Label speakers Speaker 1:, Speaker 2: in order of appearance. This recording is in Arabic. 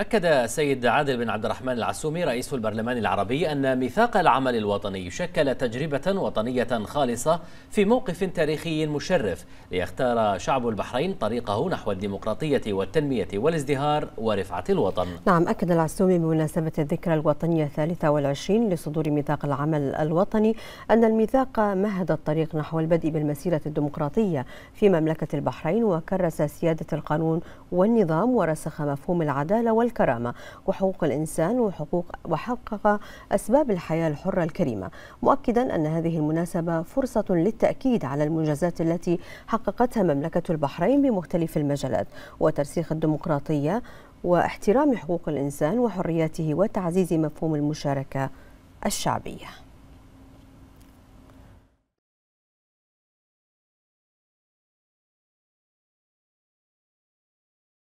Speaker 1: أكد سيد عادل بن عبد الرحمن العسومي رئيس البرلمان العربي أن
Speaker 2: ميثاق العمل الوطني شكل تجربة وطنية خالصة في موقف تاريخي مشرف ليختار شعب البحرين طريقه نحو الديمقراطية والتنمية والازدهار ورفعة الوطن
Speaker 3: نعم أكد العسومي بمناسبة الذكرى الوطنية الثالثة والعشرين لصدور ميثاق العمل الوطني أن الميثاق مهد الطريق نحو البدء بالمسيرة الديمقراطية في مملكة البحرين وكرس سيادة القانون والنظام ورسخ مفهوم العدالة وال والكرامة وحقوق الإنسان وحقوق وحقق أسباب الحياة الحرة الكريمة مؤكدا أن هذه المناسبة فرصة للتأكيد على المنجزات التي حققتها مملكة البحرين بمختلف المجالات وترسيخ الديمقراطية واحترام حقوق الإنسان وحرياته وتعزيز مفهوم المشاركة
Speaker 4: الشعبيه